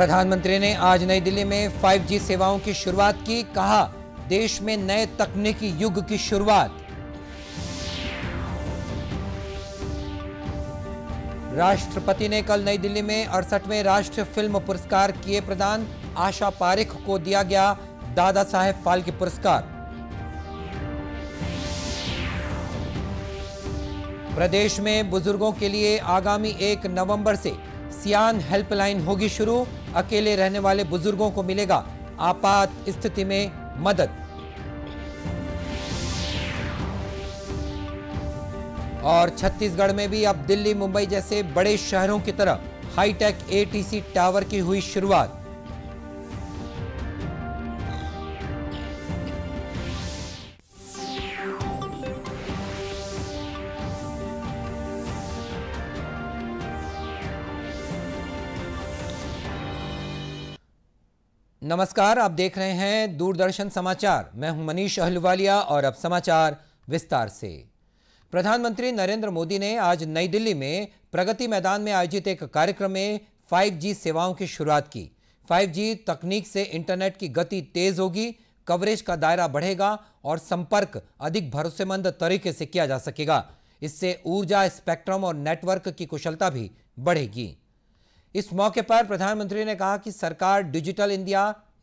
प्रधानमंत्री ने आज नई दिल्ली में 5G सेवाओं की शुरुआत की कहा देश में नए तकनीकी युग की शुरुआत राष्ट्रपति ने कल नई दिल्ली में अड़सठवें राष्ट्रीय फिल्म पुरस्कार किए प्रदान आशा पारिख को दिया गया दादा साहेब फाल्के पुरस्कार प्रदेश में बुजुर्गों के लिए आगामी एक नवंबर से सियान हेल्पलाइन होगी शुरू अकेले रहने वाले बुजुर्गों को मिलेगा आपात स्थिति में मदद और छत्तीसगढ़ में भी अब दिल्ली मुंबई जैसे बड़े शहरों की तरह हाईटेक एटीसी टावर की हुई शुरुआत नमस्कार आप देख रहे हैं दूरदर्शन समाचार मैं हूं मनीष अहलवालिया और अब समाचार विस्तार से प्रधानमंत्री नरेंद्र मोदी ने आज नई दिल्ली में प्रगति मैदान में आयोजित एक कार्यक्रम में 5G सेवाओं की शुरुआत की 5G तकनीक से इंटरनेट की गति तेज होगी कवरेज का दायरा बढ़ेगा और संपर्क अधिक भरोसेमंद तरीके से किया जा सकेगा इससे ऊर्जा स्पेक्ट्रम और नेटवर्क की कुशलता भी बढ़ेगी इस मौके पर प्रधानमंत्री ने कहा कि सरकार डिजिटल इंडिया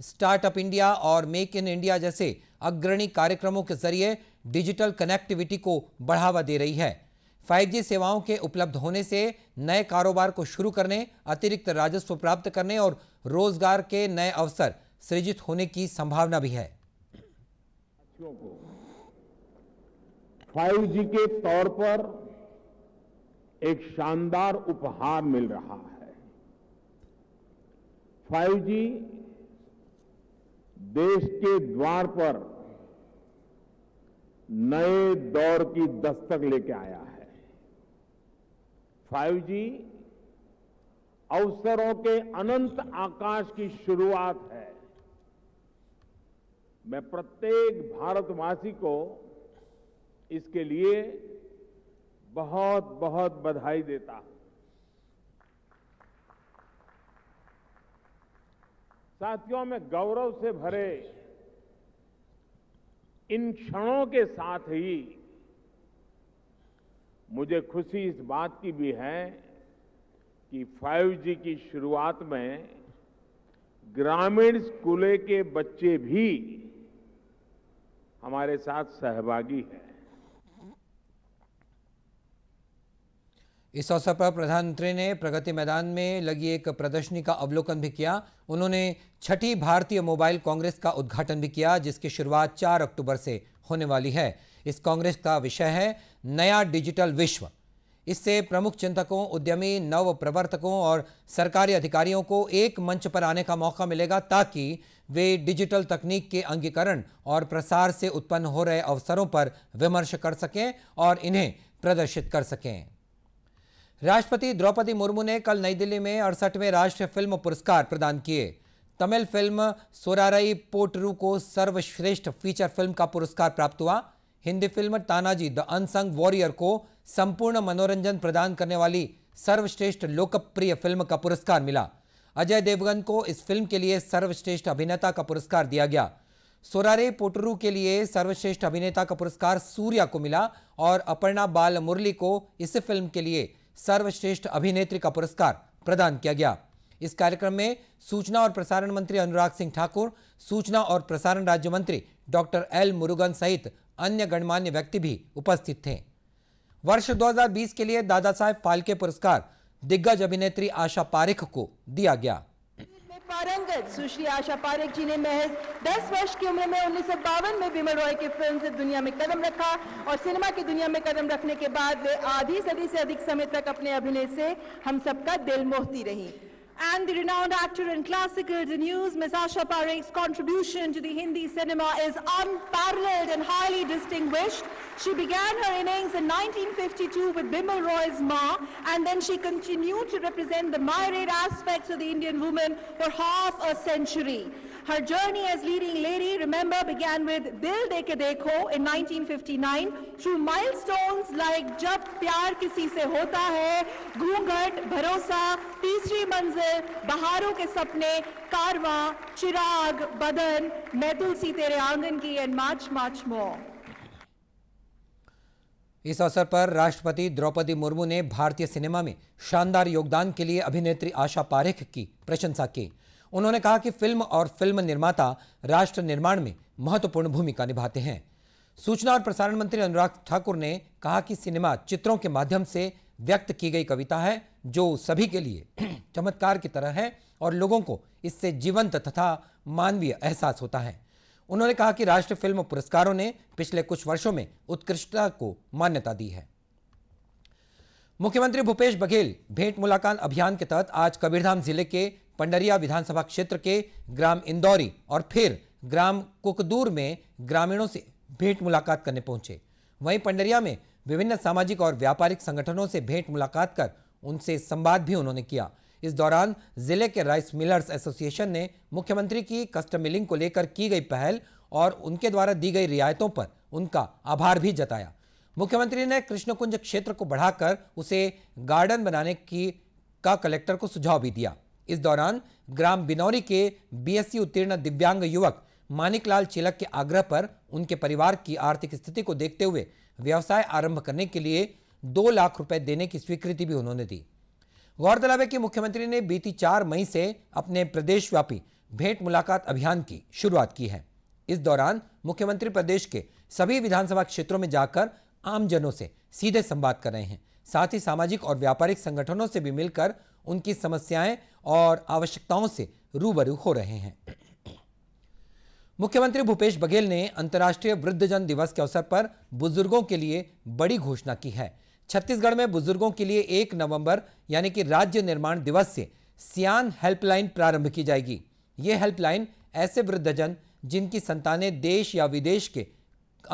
स्टार्टअप इंडिया और मेक इन इंडिया जैसे अग्रणी कार्यक्रमों के जरिए डिजिटल कनेक्टिविटी को बढ़ावा दे रही है 5G सेवाओं के उपलब्ध होने से नए कारोबार को शुरू करने अतिरिक्त राजस्व प्राप्त करने और रोजगार के नए अवसर सृजित होने की संभावना भी है फाइव जी के तौर पर एक शानदार उपहार मिल रहा है 5G देश के द्वार पर नए दौर की दस्तक लेके आया है 5G अवसरों के अनंत आकाश की शुरुआत है मैं प्रत्येक भारतवासी को इसके लिए बहुत बहुत बधाई देता हूं साथियों में गौरव से भरे इन क्षणों के साथ ही मुझे खुशी इस बात की भी है कि 5G की शुरुआत में ग्रामीण स्कूलों के बच्चे भी हमारे साथ सहभागी हैं इस अवसर पर प्रधानमंत्री ने प्रगति मैदान में लगी एक प्रदर्शनी का अवलोकन भी किया उन्होंने छठी भारतीय मोबाइल कांग्रेस का उद्घाटन भी किया जिसकी शुरुआत 4 अक्टूबर से होने वाली है इस कांग्रेस का विषय है नया डिजिटल विश्व इससे प्रमुख चिंतकों उद्यमी नव प्रवर्तकों और सरकारी अधिकारियों को एक मंच पर आने का मौका मिलेगा ताकि वे डिजिटल तकनीक के अंगीकरण और प्रसार से उत्पन्न हो रहे अवसरों पर विमर्श कर सकें और इन्हें प्रदर्शित कर सकें राष्ट्रपति द्रौपदी मुर्मू ने कल नई दिल्ली में अड़सठवें राष्ट्रीय फिल्म पुरस्कार प्रदान किए तमिल फिल्म सोरारई पोटरू को सर्वश्रेष्ठ फीचर फिल्म का पुरस्कार प्राप्त हुआ Hindi film Tanaji the unsung warrior को संपूर्ण मनोरंजन प्रदान करने वाली सर्वश्रेष्ठ लोकप्रिय फिल्म का पुरस्कार मिला अजय देवगन को इस फिल्म के लिए सर्वश्रेष्ठ अभिनेता का पुरस्कार दिया गया सोरारे पोटरू के लिए सर्वश्रेष्ठ अभिनेता का पुरस्कार सूर्या को मिला और अपर्णा बाल मुरली को इस फिल्म के लिए सर्वश्रेष्ठ अभिनेत्री का पुरस्कार प्रदान किया गया इस कार्यक्रम में सूचना और प्रसारण मंत्री अनुराग सिंह ठाकुर सूचना और प्रसारण राज्य मंत्री डॉक्टर एल मुरुगन सहित अन्य गणमान्य व्यक्ति भी उपस्थित थे वर्ष 2020 के लिए दादा साहेब फाल्के पुरस्कार दिग्गज अभिनेत्री आशा पारिख को दिया गया पारंगत सुश्री आशा पारेख जी ने महज 10 वर्ष की उम्र में उन्नीस में बिमल रॉय की फिल्म से दुनिया में कदम रखा और सिनेमा की दुनिया में कदम रखने के बाद वे आधी सदी से अधिक समय तक अपने अभिनय से हम सबका दिल मोहती रहीं and the renowned actor in classical news, Ms. Asha Parekh's contribution to the Hindi cinema is unparalleled and highly distinguished. She began her innings in 1952 with Bimal Roy's Ma, and then she continued to represent the myriad aspects of the Indian woman for half a century. Her journey as leading lady, remember, began with Dil Deke Dekho in 1959 through milestones like Jab Pyar Kisi Se Hota Hai, Ghungat, Bharosa, Teesri Manzil, Baharo Ke Sapne, Karwa, Chirag, Badan, Si Tere Aangan Ki and much, much more. इस अवसर पर राष्ट्रपति द्रौपदी मुर्मू ने भारतीय cinema में शानदार योगदान के लिए अभिनेत्री आशा पारेख की प्रशंसा की उन्होंने कहा कि फिल्म और फिल्म निर्माता राष्ट्र निर्माण में महत्वपूर्ण भूमिका निभाते हैं सूचना और प्रसारण मंत्री अनुराग ठाकुर ने कहा कि सिनेमा चित्रों के माध्यम से व्यक्त की गई कविता है जो सभी के लिए चमत्कार की तरह है और लोगों को इससे जीवंत तथा मानवीय एहसास होता है उन्होंने कहा कि राष्ट्रीय फिल्म पुरस्कारों ने पिछले कुछ वर्षों में उत्कृष्टता को मान्यता दी है मुख्यमंत्री भूपेश बघेल भेंट मुलाकात अभियान के तहत आज कबीरधाम जिले के पंडरिया विधानसभा क्षेत्र के ग्राम इंदौरी और फिर ग्राम कुकदूर में ग्रामीणों से भेंट मुलाकात करने पहुंचे वहीं पंडरिया में विभिन्न सामाजिक और व्यापारिक संगठनों से भेंट मुलाकात कर उनसे संवाद भी उन्होंने किया इस दौरान जिले के राइस मिलर्स एसोसिएशन ने मुख्यमंत्री की कस्टम मिलिंग को लेकर की गई पहल और उनके द्वारा दी गई रियायतों पर उनका आभार भी जताया मुख्यमंत्री ने कृष्णकुंज क्षेत्र को बढ़ाकर उसे गार्डन बनाने की का कलेक्टर को सुझाव भी दिया इस दौरान ग्राम बिनौरी के बीएससी उत्तीर्ण दिव्यांग युवक मानिकलाल चिलक के आग्रह पर उनके परिवार की आर्थिक स्थिति को देखते हुए व्यवसाय आरंभ करने के लिए दो लाख रुपए देने की स्वीकृति भी उन्होंने दी गौरतलब है कि मुख्यमंत्री ने बीती चार मई से अपने प्रदेशव्यापी भेंट मुलाकात अभियान की शुरुआत की है इस दौरान मुख्यमंत्री प्रदेश के सभी विधानसभा क्षेत्रों में जाकर आमजनों से सीधे संवाद कर रहे हैं साथ ही सामाजिक और व्यापारिक संगठनों से भी मिलकर उनकी समस्याएं और आवश्यकताओं से रूबरू हो रहे हैं मुख्यमंत्री भूपेश बघेल ने अंतर्राष्ट्रीय वृद्धजन दिवस के अवसर पर बुजुर्गों के लिए बड़ी घोषणा की है छत्तीसगढ़ में बुजुर्गों के लिए एक नवंबर यानी कि राज्य निर्माण दिवस से सियान हेल्पलाइन प्रारंभ की जाएगी ये हेल्पलाइन ऐसे वृद्धजन जिनकी संतानें देश या विदेश के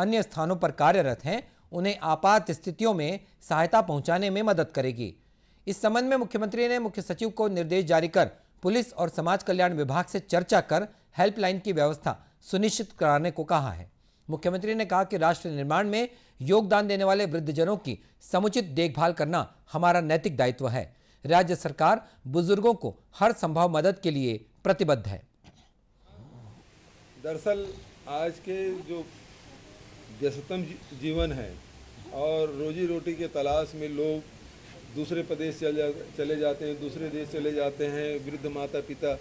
अन्य स्थानों पर कार्यरत हैं उन्हें आपात स्थितियों में सहायता पहुंचाने में मदद करेगी इस संबंध में मुख्यमंत्री ने मुख्य सचिव को निर्देश जारी कर पुलिस और समाज कल्याण विभाग से चर्चा कर हेल्पलाइन की व्यवस्था सुनिश्चित कराने को कहा है मुख्यमंत्री ने कहा कि राष्ट्र निर्माण में योगदान देने वाले वृद्धजनों की समुचित देखभाल करना हमारा नैतिक दायित्व है राज्य सरकार बुजुर्गों को हर संभव मदद के लिए प्रतिबद्ध है दरअसल आज के जो व्यस्तम जीवन है और रोजी रोटी के तलाश में लोग दूसरे प्रदेश चले जा, चले जाते हैं दूसरे देश चले जाते हैं वृद्ध माता पिता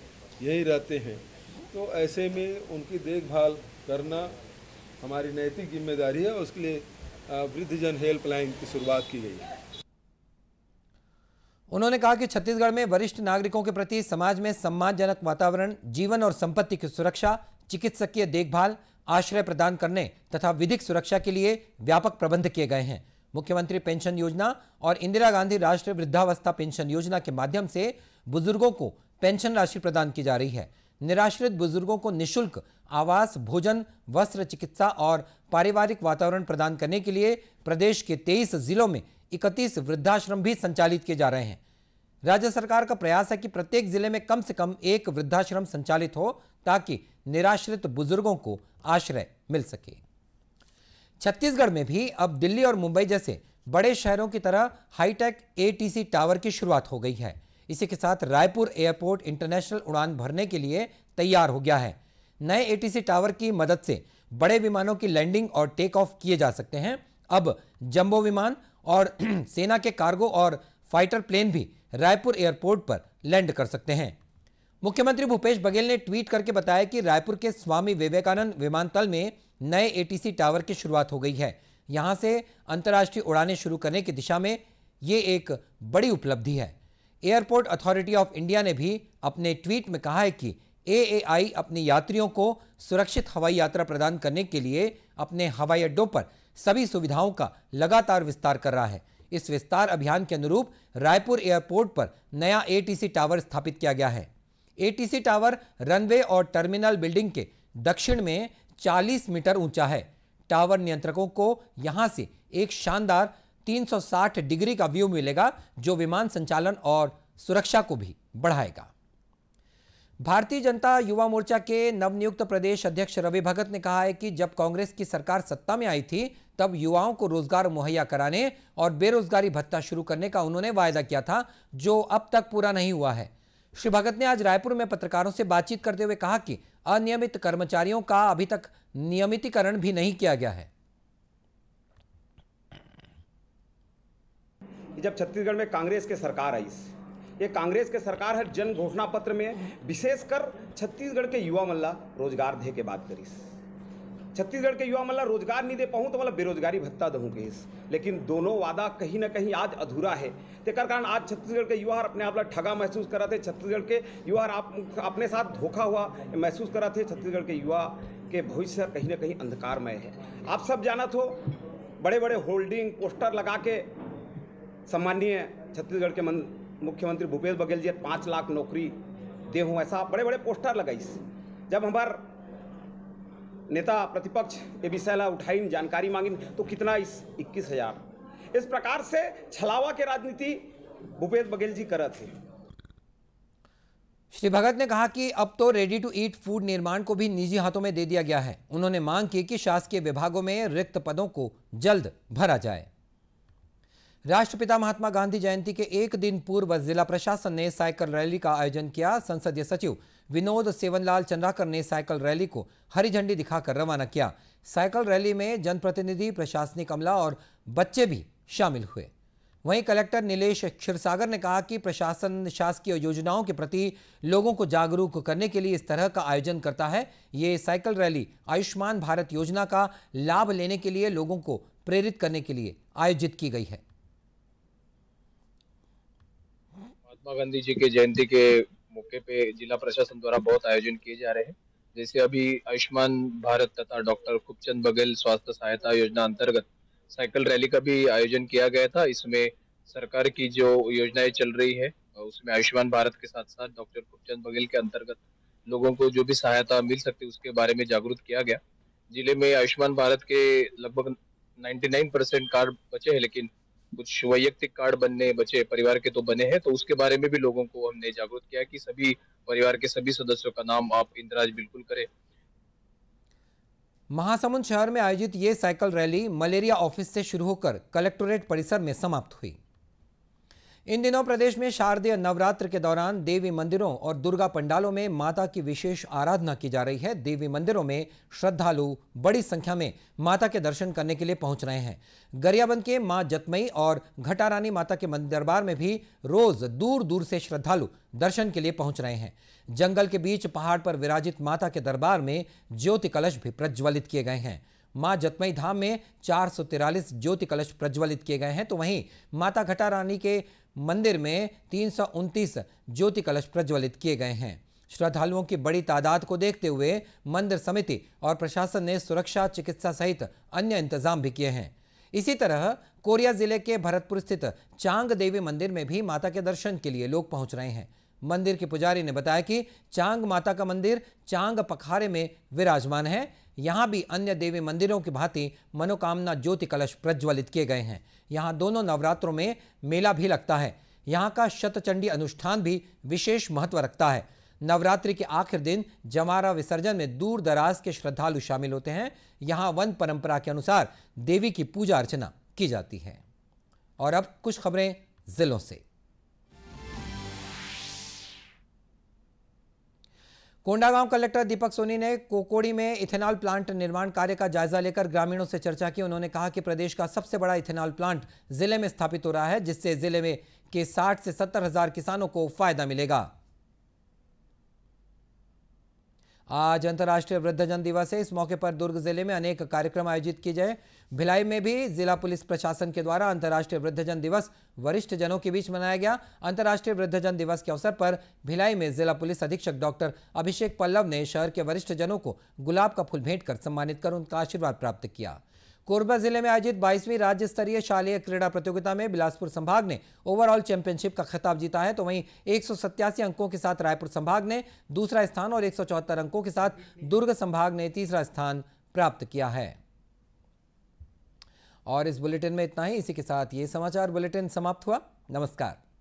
यहीं रहते हैं तो ऐसे में उनकी देखभाल करना हमारी नैतिक जिम्मेदारी है उसके लिए वृद्धजन हेल्पलाइन की शुरुआत की गई है उन्होंने कहा कि छत्तीसगढ़ में वरिष्ठ नागरिकों के प्रति समाज में सम्मानजनक वातावरण जीवन और संपत्ति की सुरक्षा चिकित्सकीय देखभाल आश्रय प्रदान करने तथा विधिक सुरक्षा के लिए व्यापक प्रबंध किए गए हैं मुख्यमंत्री पेंशन योजना और इंदिरा गांधी राष्ट्रीय वृद्धावस्था पेंशन योजना के माध्यम से बुजुर्गों को पेंशन राशि प्रदान की जा रही है निराश्रित बुजुर्गों को निशुल्क आवास भोजन वस्त्र चिकित्सा और पारिवारिक वातावरण प्रदान करने के लिए प्रदेश के तेईस जिलों में इकतीस वृद्धाश्रम भी संचालित किए जा रहे हैं राज्य सरकार का प्रयास है कि प्रत्येक जिले में कम से कम एक वृद्धाश्रम संचालित हो ताकि निराश्रित बुजुर्गों को आश्रय मिल सके छत्तीसगढ़ में भी अब दिल्ली और मुंबई जैसे बड़े शहरों की तरह हाईटेक एटीसी टावर की शुरुआत हो गई है इसी के साथ रायपुर एयरपोर्ट इंटरनेशनल उड़ान भरने के लिए तैयार हो गया है नए एटीसी टावर की मदद से बड़े विमानों की लैंडिंग और टेक ऑफ किए जा सकते हैं अब जंबो विमान और सेना के कार्गो और फाइटर प्लेन भी रायपुर एयरपोर्ट पर लैंड कर सकते हैं मुख्यमंत्री भूपेश बघेल ने ट्वीट करके बताया कि रायपुर के स्वामी विवेकानंद विमानतल में नए एटीसी टावर की शुरुआत हो गई है यहाँ से अंतर्राष्ट्रीय उड़ानें शुरू करने की दिशा में ये एक बड़ी उपलब्धि है एयरपोर्ट अथॉरिटी ऑफ इंडिया ने भी अपने ट्वीट में कहा है कि एएआई अपने यात्रियों को सुरक्षित हवाई यात्रा प्रदान करने के लिए अपने हवाई अड्डों पर सभी सुविधाओं का लगातार विस्तार कर रहा है इस विस्तार अभियान के अनुरूप रायपुर एयरपोर्ट पर नया एटीसी टावर स्थापित किया गया है एटीसी टावर रनवे और टर्मिनल बिल्डिंग के दक्षिण में 40 मीटर ऊंचा है टावर नियंत्रकों को यहां से एक शानदार 360 डिग्री का व्यू मिलेगा जो विमान संचालन और सुरक्षा को भी बढ़ाएगा भारतीय जनता युवा मोर्चा के नवनियुक्त प्रदेश अध्यक्ष रवि भगत ने कहा है कि जब कांग्रेस की सरकार सत्ता में आई थी तब युवाओं को रोजगार मुहैया कराने और बेरोजगारी भत्ता शुरू करने का उन्होंने वायदा किया था जो अब तक पूरा नहीं हुआ है श्री भगत ने आज रायपुर में पत्रकारों से बातचीत करते हुए कहा कि अनियमित कर्मचारियों का अभी तक नियमितीकरण भी नहीं किया गया है जब छत्तीसगढ़ में कांग्रेस के सरकार आई ये कांग्रेस के सरकार है जन घोषणा पत्र में विशेषकर छत्तीसगढ़ के युवा मल्ला रोजगार दे के बात करी छत्तीसगढ़ के युवा मतलब रोजगार नहीं दे पाऊँ तो मतलब बेरोजगारी भत्ता दूँ कहीं लेकिन दोनों वादा कहीं ना कहीं आज अधूरा है तेकर कारण आज छत्तीसगढ़ के युवा अपने आप ठगा महसूस करा थे छत्तीसगढ़ के युवा आप अपने साथ धोखा हुआ महसूस कर रहे थे छत्तीसगढ़ के युवा के भविष्य कहीं ना कहीं अंधकारमय है आप सब जाना तो बड़े बड़े होल्डिंग पोस्टर लगा के सम्मानीय छत्तीसगढ़ के मुख्यमंत्री भूपेश बघेल जी पाँच लाख नौकरी दे हूँ ऐसा बड़े बड़े पोस्टर लगाई जब हमारे नेता प्रतिपक्ष ये विषय ला उठाइन जानकारी मांगिन तो कितना इस इक्कीस हजार इस प्रकार से छलावा के राजनीति भूपेश बघेल जी करत थे श्री भगत ने कहा कि अब तो रेडी टू ईट फूड निर्माण को भी निजी हाथों में दे दिया गया है उन्होंने मांग की कि शासकीय विभागों में रिक्त पदों को जल्द भरा जाए राष्ट्रपिता महात्मा गांधी जयंती के एक दिन पूर्व जिला प्रशासन ने साइकिल रैली का आयोजन किया संसदीय सचिव विनोद सेवनलाल चंद्राकर ने साइकिल रैली को हरी झंडी दिखाकर रवाना किया साइकिल रैली में जनप्रतिनिधि प्रशासनिक अमला और बच्चे भी शामिल हुए वहीं कलेक्टर नीलेश क्षीरसागर ने कहा कि प्रशासन शासकीय योजनाओं के प्रति लोगों को जागरूक करने के लिए इस तरह का आयोजन करता है ये साइकिल रैली आयुष्मान भारत योजना का लाभ लेने के लिए लोगों को प्रेरित करने के लिए आयोजित की गई है महात्मा गांधी जी की जयंती के मौके पे जिला प्रशासन द्वारा बहुत आयोजन किए जा रहे हैं जैसे अभी आयुष्मान भारत तथा डॉक्टर खूबचंद बघेल स्वास्थ्य सहायता योजना अंतर्गत साइकिल रैली का भी आयोजन किया गया था इसमें सरकार की जो योजनाएं चल रही है उसमें आयुष्मान भारत के साथ साथ डॉक्टर खूबचंद बघेल के अंतर्गत लोगों को जो भी सहायता मिल सकती है उसके बारे में जागरूक किया गया जिले में आयुष्मान भारत के लगभग 99 परसेंट कार्ड बचे हैं लेकिन कुछ वैयक्तिक कार्ड बनने बचे परिवार के तो बने हैं तो उसके बारे में भी लोगों को हमने जागरूक किया कि सभी परिवार के सभी सदस्यों का नाम आप इंदराज बिल्कुल करें महासमुंद शहर में आयोजित ये साइकिल रैली मलेरिया ऑफिस से शुरू होकर कलेक्टोरेट परिसर में समाप्त हुई इन दिनों प्रदेश में शारदीय नवरात्र के दौरान देवी मंदिरों और दुर्गा पंडालों में माता की विशेष आराधना की जा रही है देवी मंदिरों में श्रद्धालु बड़ी संख्या में माता के दर्शन करने के लिए पहुंच रहे हैं गरियाबंद के मां जतमई और घटारानी माता के दरबार में भी रोज दूर दूर से श्रद्धालु दर्शन के लिए पहुंच रहे हैं जंगल के बीच पहाड़ पर विराजित माता के दरबार में ज्योति कलश भी प्रज्वलित किए गए हैं मां जतमई धाम में चार ज्योति कलश प्रज्वलित किए गए हैं तो वहीं माता घटा रानी के मंदिर में तीन ज्योति कलश प्रज्वलित किए गए हैं श्रद्धालुओं की बड़ी तादाद को देखते हुए मंदिर समिति और प्रशासन ने सुरक्षा चिकित्सा सहित अन्य इंतजाम भी किए हैं इसी तरह कोरिया जिले के भरतपुर स्थित चांग देवी मंदिर में भी माता के दर्शन के लिए लोग पहुंच रहे हैं मंदिर के पुजारी ने बताया कि चांग माता का मंदिर चांग पखारे में विराजमान है यहाँ भी अन्य देवी मंदिरों की भांति मनोकामना ज्योति कलश प्रज्वलित किए गए हैं यहाँ दोनों नवरात्रों में मेला भी लगता है यहाँ का शतचंडी अनुष्ठान भी विशेष महत्व रखता है नवरात्रि के आखिर दिन जमारा विसर्जन में दूर दराज के श्रद्धालु शामिल होते हैं यहाँ वन परंपरा के अनुसार देवी की पूजा अर्चना की जाती है और अब कुछ खबरें जिलों से कोंडागांव कलेक्टर दीपक सोनी ने कोकोड़ी में इथेनॉल प्लांट निर्माण कार्य का जायजा लेकर ग्रामीणों से चर्चा की उन्होंने कहा कि प्रदेश का सबसे बड़ा इथेनॉल प्लांट जिले में स्थापित हो रहा है जिससे जिले में के 60 से सत्तर हजार किसानों को फायदा मिलेगा आज अंतर्राष्ट्रीय वृद्धजन दिवस है इस मौके पर दुर्ग जिले में अनेक कार्यक्रम आयोजित किए गए भिलाई में भी जिला पुलिस प्रशासन के द्वारा अंतर्राष्ट्रीय वृद्धजन दिवस वरिष्ठ जनों के बीच मनाया गया अंतर्राष्ट्रीय वृद्धजन दिवस के अवसर पर भिलाई में जिला पुलिस अधीक्षक डॉक्टर अभिषेक पल्लव ने शहर के वरिष्ठ जनों को गुलाब का फूल भेंट कर सम्मानित कर उनका आशीर्वाद प्राप्त किया कोरबा जिले में आयोजित बाईसवीं राज्य स्तरीय शालेय क्रीड़ा प्रतियोगिता में बिलासपुर संभाग ने ओवरऑल चैंपियनशिप का खिताब जीता है तो वहीं एक अंकों के साथ रायपुर संभाग ने दूसरा स्थान और एक अंकों के साथ दुर्ग संभाग ने तीसरा स्थान प्राप्त किया है और इस बुलेटिन में इतना ही इसी के साथ ये समाचार बुलेटिन समाप्त हुआ नमस्कार